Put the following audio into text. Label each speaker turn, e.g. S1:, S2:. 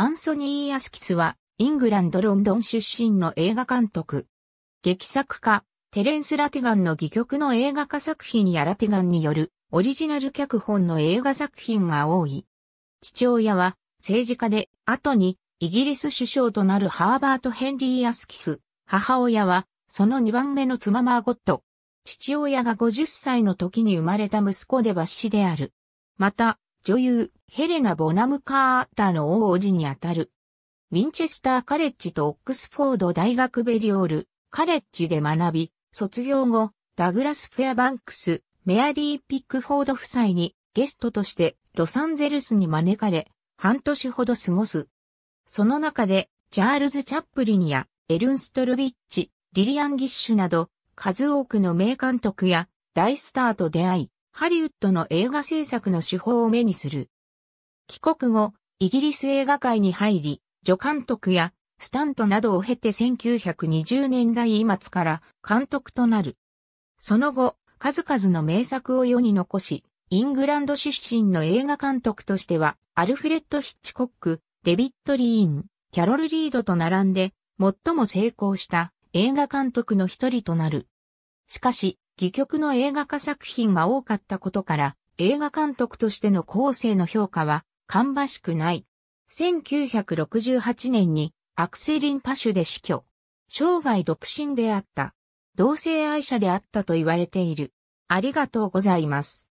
S1: アンソニー・アスキスは、イングランド・ロンドン出身の映画監督。劇作家、テレンス・ラテガンの戯曲の映画化作品やラテガンによるオリジナル脚本の映画作品が多い。父親は政治家で、後にイギリス首相となるハーバート・ヘンリー・アスキス。母親は、その2番目の妻マーゴット。父親が50歳の時に生まれた息子でバッシである。また、女優、ヘレナ・ボナム・カーターの王子にあたる。ウィンチェスター・カレッジとオックスフォード大学ベリオール、カレッジで学び、卒業後、ダグラス・フェアバンクス、メアリー・ピックフォード夫妻にゲストとしてロサンゼルスに招かれ、半年ほど過ごす。その中で、チャールズ・チャップリンやエルンストルビッチ、リリアン・ギッシュなど、数多くの名監督や大スターと出会い、ハリウッドの映画制作の手法を目にする。帰国後、イギリス映画界に入り、助監督やスタントなどを経て1920年代末から監督となる。その後、数々の名作を世に残し、イングランド出身の映画監督としては、アルフレッド・ヒッチコック、デビッド・リーン、キャロル・リードと並んで、最も成功した映画監督の一人となる。しかし、戯曲の映画化作品が多かったことから、映画監督としての後世の評価は、芳しくない。1968年に、アクセリン・パシュで死去。生涯独身であった。同性愛者であったと言われている。ありがとうござ
S2: います。